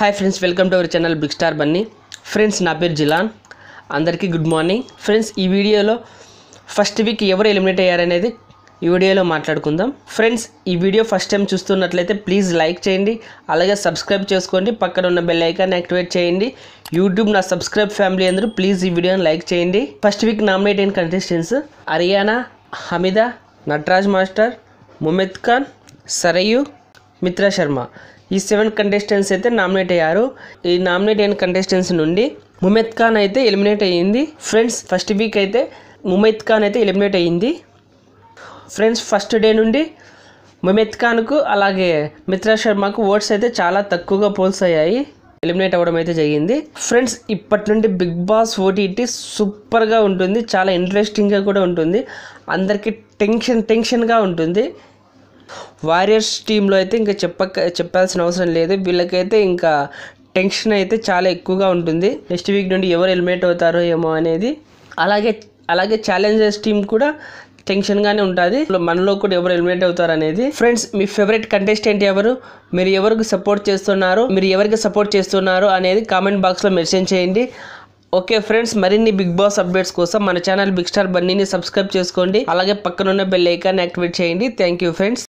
hi friends welcome to our channel big star Bunny friends నా పేరు జిలాన్ అందరికీ గుడ్ మార్నింగ్ ఫ్రెండ్స్ ఈ వీడియోలో ఫస్ట్ వీక్ ఎవరు ఎలిమినేట్ అయ్యారనేది ఈ వీడియోలో మాట్లాడుకుందాం ఫ్రెండ్స్ ఈ వీడియో ఫస్ట్ టైం చూస్తున్నట్లయితే ప్లీజ్ లైక్ చేయండి అలాగే సబ్స్క్రైబ్ చేసుకోండి పక్కన ఉన్న బెల్ ఐకాన్ యాక్టివేట్ చేయండి యూట్యూబ్ నా సబ్స్క్రైబ్ ఫ్యామిలీ అందరూ ప్లీజ్ ఈ వీడియోని లైక్ చేయండి ఫస్ట్ వీక్ నామినేట్ అయిన కంటెస్టెంట్స్ హరియానా హమీదా నటరాజ్ మాస్టర్ ముమెద్ ఖాన్ సరయు మిత్రా శర్మ ఈ సెవెన్ కంటెస్టెంట్స్ అయితే నామినేట్ అయ్యారు ఈ నామినేట్ అయిన కంటెస్టెంట్స్ నుండి ముమెత్ ఖాన్ అయితే ఎలిమినేట్ అయ్యింది ఫ్రెండ్స్ ఫస్ట్ వీక్ అయితే ముమెత్ ఖాన్ అయితే ఎలిమినేట్ అయ్యింది ఫ్రెండ్స్ ఫస్ట్ డే నుండి ముమెత్ ఖాన్కు అలాగే మిత్రా శర్మకు ఓట్స్ అయితే చాలా తక్కువగా పోల్స్ అయ్యాయి ఎలిమినేట్ అవ్వడం అయితే జరిగింది ఫ్రెండ్స్ ఇప్పటి నుండి బిగ్ బాస్ ఓటీటీ సూపర్గా ఉంటుంది చాలా ఇంట్రెస్టింగ్గా కూడా ఉంటుంది అందరికీ టెన్షన్ టెన్షన్గా ఉంటుంది వారియర్స్ టీంలో అయితే ఇంకా చెప్పక చెప్పాల్సిన అవసరం లేదు వీళ్ళకైతే ఇంకా టెన్షన్ అయితే చాలా ఎక్కువగా ఉంటుంది నెక్స్ట్ వీక్ నుండి ఎవరు హెల్మెట్ అవుతారో ఏమో అనేది అలాగే అలాగే ఛాలెంజర్స్ టీం కూడా టెన్షన్గానే ఉంటుంది మనలో కూడా ఎవరు ఎలిమినేట్ అవుతారు అనేది ఫ్రెండ్స్ మీ ఫేవరెట్ కంటెస్టెంట్ ఎవరు మీరు ఎవరికి సపోర్ట్ చేస్తున్నారు మీరు ఎవరికి సపోర్ట్ చేస్తున్నారు అనేది కామెంట్ బాక్స్లో మెన్షన్ చేయండి ఓకే ఫ్రెండ్స్ మరిన్ని బిగ్ బాస్ అప్డేట్స్ కోసం మన ఛానల్ బిగ్ స్టార్ బన్నీని సబ్స్క్రైబ్ చేసుకోండి అలాగే పక్కనున్న బెల్ ఐకాన్ యాక్టివేట్ చేయండి థ్యాంక్ ఫ్రెండ్స్